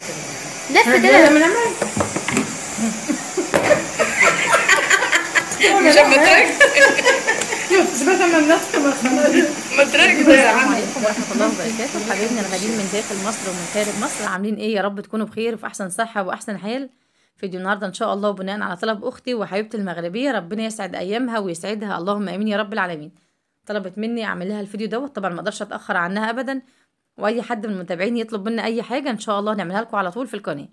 حبيبنا كده من داخل مصر ومن خارج مصر عاملين ايه يا رب تكونوا بخير في احسن صحه واحسن حال فيديو النهارده ان شاء الله وبناء على طلب اختي وحبيبتي المغربيه ربنا يسعد ايامها ويسعدها اللهم امين يا رب العالمين طلبت مني اعمل لها الفيديو دوت طبعا ما اقدرش اتاخر عنها ابدا واي حد من المتابعين يطلب منا اي حاجه ان شاء الله نعملها لكم على طول في القناه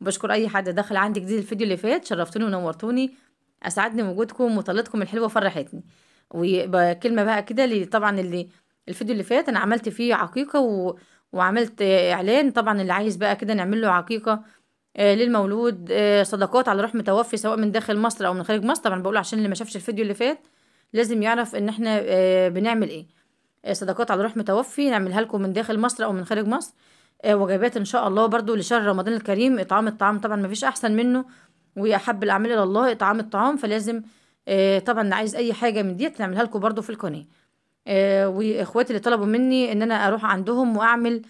وبشكر اي حد دخل عندي جديد الفيديو اللي فات شرفتوني ونورتوني اسعدني وجودكم وطلتكم الحلوه فرحتني وكلمه بقى كده طبعا اللي الفيديو اللي فات انا عملت فيه عقيقه و... وعملت اعلان طبعا اللي عايز بقى كده نعمل له عقيقه آه، للمولود آه، صدقات على روح متوفي سواء من داخل مصر او من خارج مصر طبعا بقول عشان اللي ما شافش الفيديو اللي فات لازم يعرف ان احنا آه، بنعمل ايه آه، صدقات على روح متوفي نعملها لكم من داخل مصر او من خارج مصر آه، وجبات ان شاء الله برضو لشهر رمضان الكريم اطعام الطعام طبعا مفيش احسن منه واحب الاعمال الى الله اطعام الطعام فلازم آه، طبعا عايز اي حاجه من ديت نعملها لكم برضو في القناه واخواتي اللي طلبوا مني ان انا اروح عندهم واعمل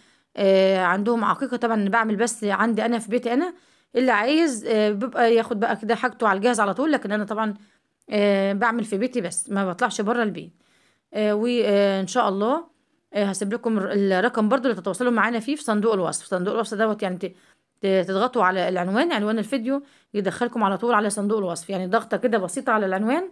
عندهم عقيقه طبعا بعمل بس عندي انا في بيتي انا اللي عايز بيبقى ياخد بقى كده حاجته على الجهاز على طول لكن انا طبعا بعمل في بيتي بس ما بطلعش بره البيت آه، وإن آه، شاء الله آه، هسيب لكم الرقم برضو اللي تتواصلوا معانا فيه في صندوق الوصف صندوق الوصف دوت يعني تضغطوا على العنوان عنوان الفيديو يدخلكم على طول على صندوق الوصف يعني ضغطة كده بسيطة على العنوان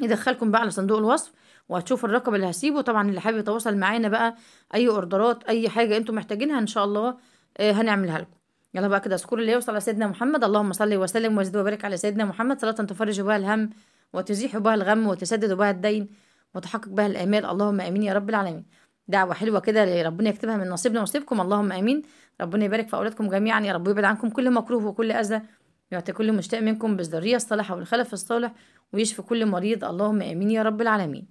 يدخلكم بقى على صندوق الوصف وهتشوفوا الرقم اللي هسيبه طبعا اللي حابب يتواصل معانا بقى اي اوردرات اي حاجه انتم محتاجينها ان شاء الله هنعملها لكم يلا بقى كده اذكروا الله وصلى على سيدنا محمد اللهم صل وسلم وزد وبارك على سيدنا محمد صلاه تفرج بها الهم وتزيح بها الغم وتسدد بها الدين وتحقق بها الآمال اللهم آمين يا رب العالمين دعوة حلوة كده ربنا يكتبها من نصيبنا ونصيبكم اللهم آمين ربنا يبارك في أولادكم جميعا يا رب ويبعد عنكم كل مكروه وكل أذى يعطي كل مشتاق منكم بالذرية الصالحة والخلف الصالح ويشفي كل مريض اللهم آمين يا رب العالمين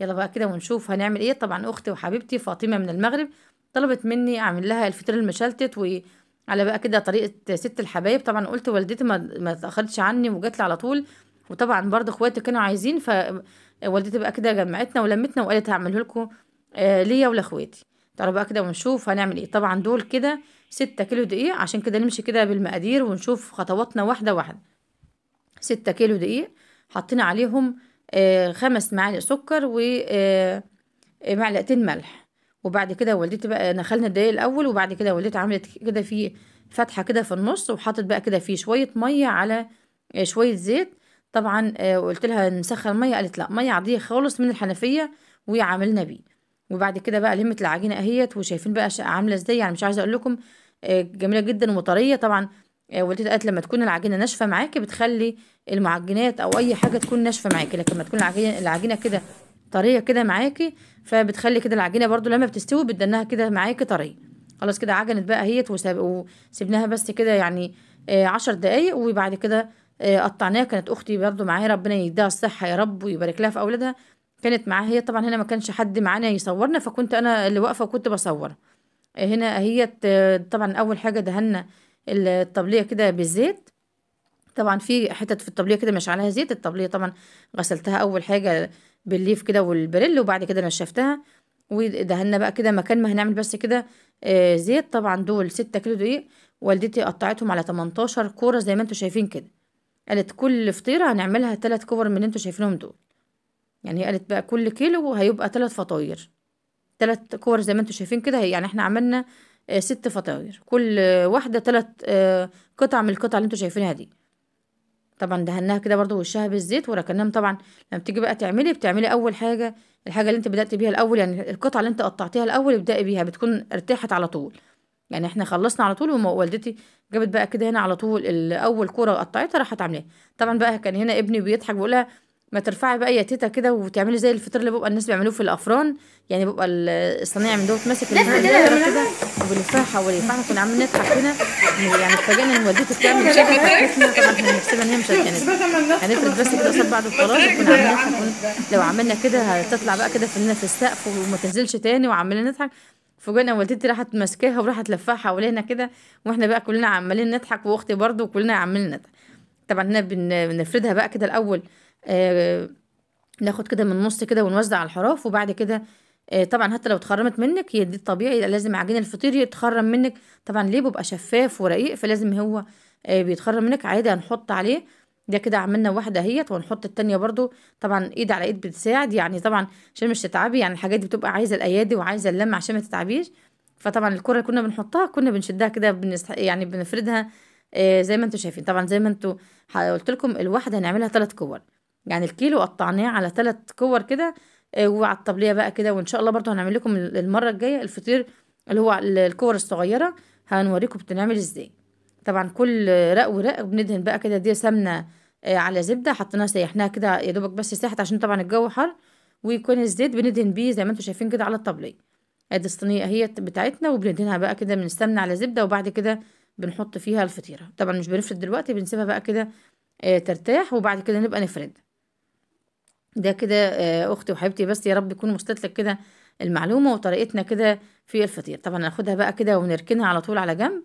يلا بقى كده ونشوف هنعمل ايه طبعا اختي وحبيبتي فاطمه من المغرب طلبت مني اعمل لها الفطير المشلتت وعلى بقى كده طريقه ست الحبايب طبعا قلت والدتي ما, ما عني وجات لي على طول وطبعا برضه اخواتي كانوا عايزين فوالدتي بقى كده جمعتنا ولمتنا وقالت هعمله لكم آه ليا ولاخواتي تعالوا بقى كده ونشوف هنعمل ايه طبعا دول كده ستة كيلو دقيق عشان كده نمشي كده بالمقادير ونشوف خطواتنا واحدة واحدة ستة كيلو دقيق حطينا عليهم آه خمس معالق سكر ومعلقتين آه، آه، ملح وبعد كده والدتي بقى نخلنا الدقيق الاول وبعد كده والدتي عملت كده في فتحه كده في النص وحطت بقى كده فيه شويه ميه على آه، شويه زيت طبعا آه، قلت لها نسخن ميه قالت لا ميه عاديه خالص من الحنفيه وعاملنا بيه وبعد كده بقى لمت العجينه اهيت وشايفين بقى عامله ازاي يعني مش عايزه اقول لكم آه، جميله جدا وطريه طبعا آه، والدتي قالت لما تكون العجينه ناشفه معاكي بتخلي المعجنات او اي حاجه تكون ناشفه معاكي لكن لما تكون العجينه العجينه كده طريه كده معاكي فبتخلي كده العجينه برده لما بتستوي بتدنها كده معاكي طريه خلاص كده عجنت بقى اهيت وسبناها بس كده يعني عشر دقايق وبعد كده آه، قطعناها كانت اختي برضو معايا ربنا يديها الصحه يا رب ويبارك لها في اولادها كانت معاها هي طبعا هنا ما كانش حد معانا يصورنا فكنت انا اللي واقفه وكنت بصور آه، هنا هي طبعا اول حاجه دهنا الطبليه كده بالزيت طبعا في حتت في الطبليه كده مش عليها زيت الطبليه طبعا غسلتها اول حاجه بالليف كده والبريل وبعد كده نشفتها ودهنا بقى كده مكان ما هنعمل بس كده آه، زيت طبعا دول ستة كيلو دقيق والدتي قطعتهم على 18 كوره زي ما انتم شايفين كده قالت كل فطيرة هنعملها تلات كور من اللي انتوا شايفينهم دول يعني قالت بقى كل كيلو هيبقى تلات فطاير تلات كور زي ما انتوا شايفين كده يعني احنا عملنا آه، ست فطاير كل واحدة تلات آه، قطع من القطع اللي انتوا شايفينها دي طبعا دهناها كده برضو وشها بالزيت وركناهم طبعا لما بتيجي بقى تعملي بتعملي اول حاجة الحاجة اللي انت بدأت بيها الاول يعني القطعة اللي انت قطعتيها الاول ابدأي بيها بتكون ارتاحت على طول يعني احنا خلصنا على طول ووالدتي جابت بقى كده هنا على طول اول كوره قطعتها راحت عاملاها طبعا بقى كان هنا ابني بيضحك بيقول لها ما ترفعي بقى يا تيتا كده وتعملي زي الفطير اللي بيبقى الناس بيعملوه في الافران يعني بيبقى الصنيع من دوت ماسك الدايره كده وبيلفها حواليه فاحنا كنا عاملين نضحك هنا يعني اتفاجئنا ان والدتي بتعمل شكل طبعا احنا نفسنا ان هي مش يعني هنفرد بس كده قصاد بعض وخلاص وكنا عاملين نضحك لو عملنا كده هتطلع بقى كده في السقف وما تنزلش تاني وعمالين نضحك فجأة والدتي راحت ماسكاها وراحت لفاها حوالينا كده واحنا بقى كلنا عمالين نضحك واختي برضه وكلنا عمالين نضحك طبعا احنا بنفردها بقى كده الاول آه ناخد كده من النص كده ونوزع على الحراف وبعد كده آه طبعا حتى لو اتخرمت منك هي دي الطبيعي لازم عجين الفطير يتخرم منك طبعا ليه بيبقى شفاف ورقيق فلازم هو آه بيتخرم منك عادي هنحط عليه ده كده عملنا واحده اهيت ونحط التانية برضو طبعا ايد على ايد بتساعد يعني طبعا عشان مش تتعبي يعني الحاجات دي بتبقى عايزه الايادي وعايزه اللم عشان ما تتعبيش فطبعا الكره اللي كنا بنحطها كنا بنشدها كده بنسح... يعني بنفردها آه زي ما انتم شايفين طبعا زي ما انتم قلت لكم الواحده هنعملها ثلاث كور يعني الكيلو قطعناه على ثلاث كور كده آه وعلى الطبليه بقى كده وان شاء الله برضو هنعمل لكم المره الجايه الفطير اللي هو الكور الصغيره هنوريكم بتنعمل ازاي طبعا كل رق ورق بندهن بقى كده دي سمنه آه، على زبده حطيناها سيحناها كده يا دوبك بس ساحت عشان طبعا الجو حر ويكون الزيت بندهن بيه زي ما انتم شايفين كده على الطبليه ادي الصينيه اهي بتاعتنا وبندهنها بقى كده من السمنه على زبده وبعد كده بنحط فيها الفطيره طبعا مش بنفرد دلوقتي بنسيبها بقى كده آه، ترتاح وبعد كده نبقى نفرد ده كده آه، اختي وحبيبتي بس يا رب يكون وصلت لك كده المعلومه وطريقتنا كده في الفطير طبعا هناخدها بقى كده ونركنها على طول على جنب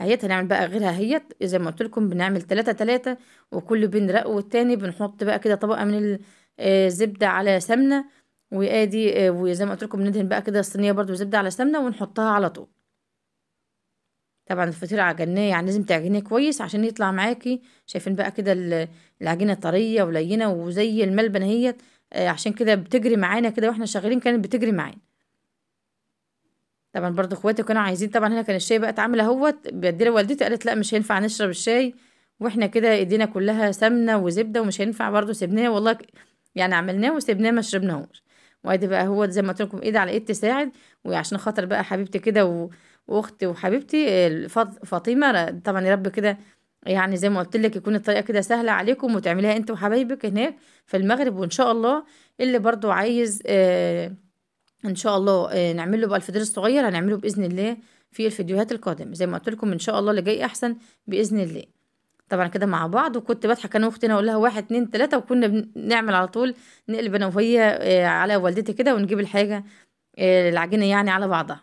اهيت هنعمل بقى غيرها اهيت زي ما قلت لكم بنعمل تلاتة تلاتة وكل بين رق والتاني بنحط بقى كده طبقة من الزبدة آه، على سمنة وادي آه، وزي ما قلت لكم بندهن بقى كده الصينية برضو زبدة على سمنة ونحطها على طول طبعا الفطيرة عجناه يعني لازم تعجنيه كويس عشان يطلع معاكي شايفين بقى كده العجينة طرية ولينة وزي الملبن اهيت آه، عشان كده بتجري معانا كده واحنا شغالين كانت بتجري معانا طبعا برضه اخواتي كانوا عايزين طبعا هنا كان الشاي بقى اتعمل اهوت بدي لوالدتي قالت لا مش هينفع نشرب الشاي واحنا كده ايدينا كلها سمنه وزبده ومش هينفع برضه سيبناه والله يعني عملناه وسيبناه ما شربناهوش وادي بقى هو زي ما قلت لكم ايد على ايد تساعد وعشان خاطر بقى حبيبتي كده و... واختي وحبيبتي فاطمه طبعا يا رب كده يعني زي ما قلت لك يكون الطريقه كده سهله عليكم وتعمليها انت وحبايبك هناك في المغرب وان شاء الله اللي برضو عايز آه ان شاء الله آه، نعمل له بقى الفطير الصغير هنعمله باذن الله في الفيديوهات القادمه زي ما قلت لكم ان شاء الله اللي جاي احسن باذن الله طبعا كده مع بعض وكنت بضحك انا واختي اقول لها واحد اتنين تلاته وكنا بنعمل على طول نقلب انا وهي آه، على والدتي كده ونجيب الحاجه العجينه آه، يعني على بعضها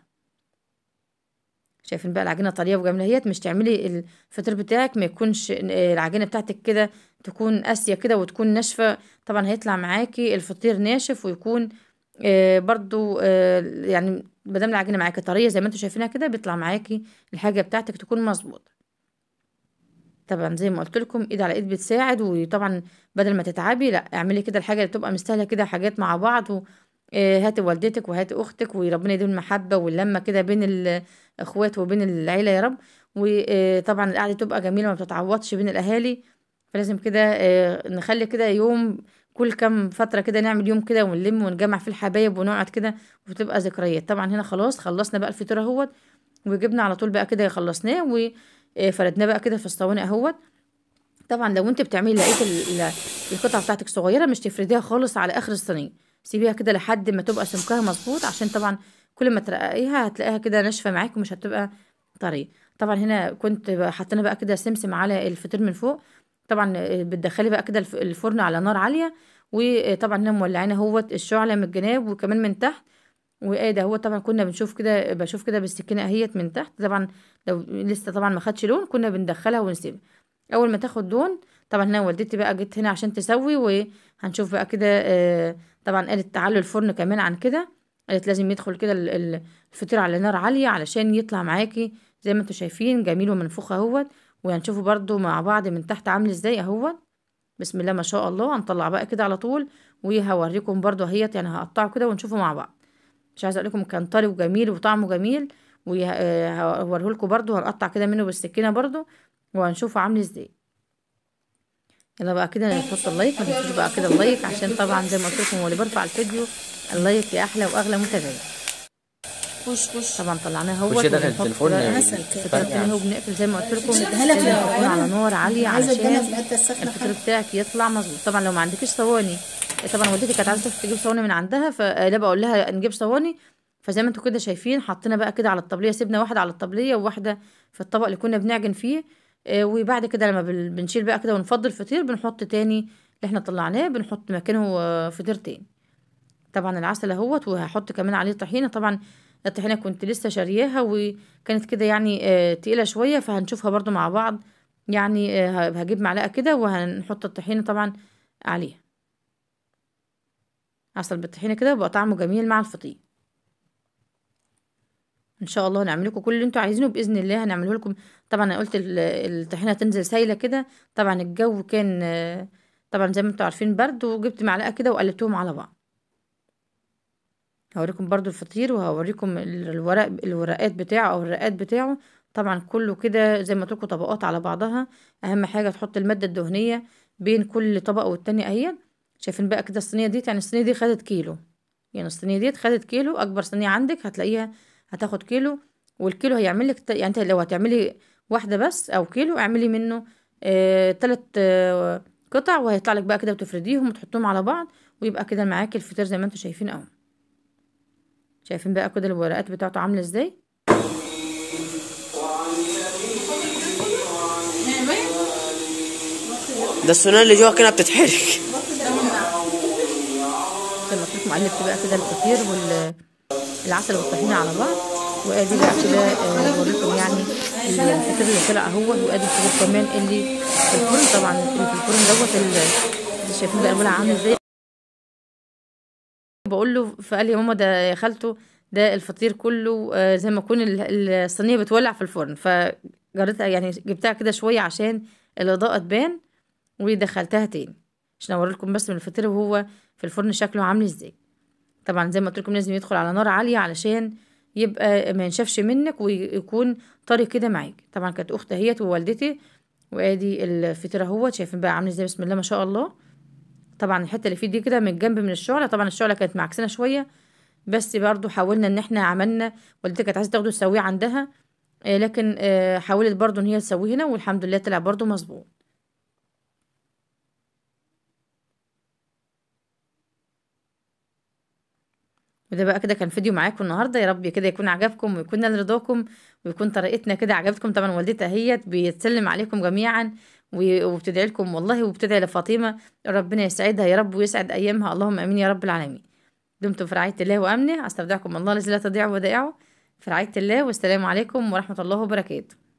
شايفين بقى العجينه طريه وجميله اهيت مش تعملي الفطير بتاعك ما يكونش العجينه بتاعتك كده تكون قاسيه كده وتكون ناشفه طبعا هيطلع معاكي الفطير ناشف ويكون آه، برضو آه، يعني مادام العجينه معاكي طريه زي ما انتم شايفينها كده بيطلع معاكي الحاجه بتاعتك تكون مظبوطه طبعا زي ما قلت لكم ايد على ايد بتساعد وطبعا بدل ما تتعبي لا اعملي كده الحاجه اللي بتبقى مستاهله كده حاجات مع بعض و... آه، هاتي والدتك وهاتي اختك وربنا يديم المحبه واللمه كده بين الاخوات وبين العيله يا رب وطبعا القعده تبقى جميله ما بتتعوضش بين الاهالي فلازم كده نخلي كده يوم كل كام فترة كده نعمل يوم كده ونلم ونجمع فيه الحبايب ونقعد كده وتبقى ذكريات طبعا هنا خلاص خلصنا بقى الفطير اهوت وجبنا على طول بقى كده خلصناه وفردناه آه، بقى كده في الصواني اهوت طبعا لو انت بتعملي لقيت القطعة بتاعتك صغيرة مش تفرديها خالص على اخر الصينية سيبيها كده لحد ما تبقى سمكها مظبوط عشان طبعا كل ما ترققيها هتلاقيها كده ناشفة معاك ومش هتبقى طرية طبعا هنا كنت حطينا بقى كده سمسم على الفطير من فوق طبعا آه، بتدخلي بقى كده الفرن على نار عاليه وطبعا انا مولعينه اهوت الشعله من الجناب وكمان من تحت وايه هو طبعا كنا بنشوف كده بشوف كده بالسكينه اهيت من تحت طبعا لو لسه طبعا ما خدش لون كنا بندخلها ونسيبها اول ما تاخد لون طبعا هنا والدتي بقى جت هنا عشان تسوي وهنشوف بقى كده آه، طبعا قالت تعالوا الفرن كمان عن كده قالت لازم يدخل كده الفطير على نار عاليه علشان يطلع معاكي زي ما انتوا شايفين جميل ومنفوخ اهوت وهنشوفه برضو مع بعض من تحت عامل ازاي اهو بسم الله ما شاء الله هنطلع بقى كده على طول وهوريكم برضو اهيت يعني هقطعه كده ونشوفه مع بعض مش عايزه اقول لكم كان طري وجميل وطعمه جميل وهوريه آه، لكم برضو هنقطع كده منه بالسكينه برضو وهنشوفه عامل ازاي يلا بقى كده نحط اللايك ما تنسوش بقى كده اللايك عشان طبعا زي ما قلت لكم هو اللي برفع الفيديو اللايك يا احلى واغلى متابعين خش خش طبعا طلعناه اهوت يعني؟ كده طيب. دخل التليفون هو بنقفل زي ما قلت لكم على نار عاليه علشان الفطير بتاعك يطلع مظبوط طبعا لو ما عندكش صواني طبعا والدتي كانت عايزه تجيب صواني من عندها فانا بقول لها نجيب صواني فزي ما انتوا كده شايفين حطينا بقى كده على الطبليه سيبنا واحده على الطبليه وواحده في الطبق اللي كنا بنعجن فيه آه، وبعد كده لما بنشيل بقى كده ونفضي الفطير بنحط تاني اللي احنا طلعناه بنحط مكانه آه، فطير تاني طبعا العسل اهوت وهحط كمان عليه طحينه طبعا الطحينه كنت لسه شارياها وكانت كده يعني آه، تقيله شويه فهنشوفها برضو مع بعض يعني آه، هجيب معلقه كده وهنحط الطحينه طبعا عليها عسل بالطحينه كده وبقى طعمه جميل مع الفطير ان شاء الله هنعمل لكم كل اللي انتوا عايزينه باذن الله هنعمله لكم طبعا انا قلت الطحينه تنزل سايله كده طبعا الجو كان آه، طبعا زي ما انتوا عارفين برد وجبت معلقه كده وقلبتهم على بعض هوريكم برضو الفطير وهوريكم الورق الورقات بتاعه او الرقات بتاعه طبعا كله كده زي ما تقولوا طبقات على بعضها اهم حاجه تحط الماده الدهنيه بين كل طبقه والتانيه اهي شايفين بقى كده الصينيه دي يعني الصينيه دي خدت كيلو يعني الصينيه دي خدت كيلو اكبر صينيه عندك هتلاقيها هتاخد كيلو والكيلو هيعمل لك يعني انت لو هتعملي واحده بس او كيلو اعملي منه آه آه قطع وهيطلع لك بقى كده وتفرديهم وتحطهم على بعض ويبقى كده معاكي الفطير زي ما انتم شايفين اهو شايفين بقى كده الورقات بتاعته عامله ازاي ده السنان اللي جوه كده بتتحرك لما تشوفوا قلبت بقى كده الفطير والعسل والطحينه على بعض وادي بقى كده آه، بوريكم يعني الفطير اللي طلع هو وادي الفطير كمان اللي في الفرن طبعا في الفرن دوت اللي شايفين بقى عامل ازاي بقول له فقال لي يا ماما ده يا خالته ده الفطير كله آه، زي ما تكون الصينيه بتولع في الفرن فجريتها يعني جبتها كده شويه عشان الاضاءه تبان ودخلتها تاني عشان اوريلكم بس من الفطير وهو في الفرن شكله عامل ازاي طبعا زي ما قلت لكم لازم يدخل على نار عاليه علشان يبقى ما ينشفش منك ويكون طري كده معاك طبعا كانت اخت اهيت ووالدتي وادي الفطيره اهوت شايفين بقى عامل ازاي بسم الله ما شاء الله طبعا الحته اللي فيه دي كده من الجنب من الشعله طبعا الشعله كانت معكسنا شويه بس برضو حاولنا ان احنا عملنا والدتي كانت عايزه تاخده تسويه عندها آه، لكن آه، حاولت برضو ان هي تسويه هنا والحمد لله طلع برضو مظبوط وده بقى كده كان فيديو معاكم النهارده يا رب كده يكون عجبكم ويكون نال رضاكم ويكون طريقتنا كده عجبتكم طبعا والدتها اهيت بيتسلم عليكم جميعا وبتدعي لكم والله وبتدعي لفاطمة ربنا يسعدها يا رب ويسعد أيامها اللهم أمين يا رب العالمين دمتم في رعاية الله وأمنه أستودعكم الله الذي لا تضيع ودائعه في رعاية الله والسلام عليكم ورحمة الله وبركاته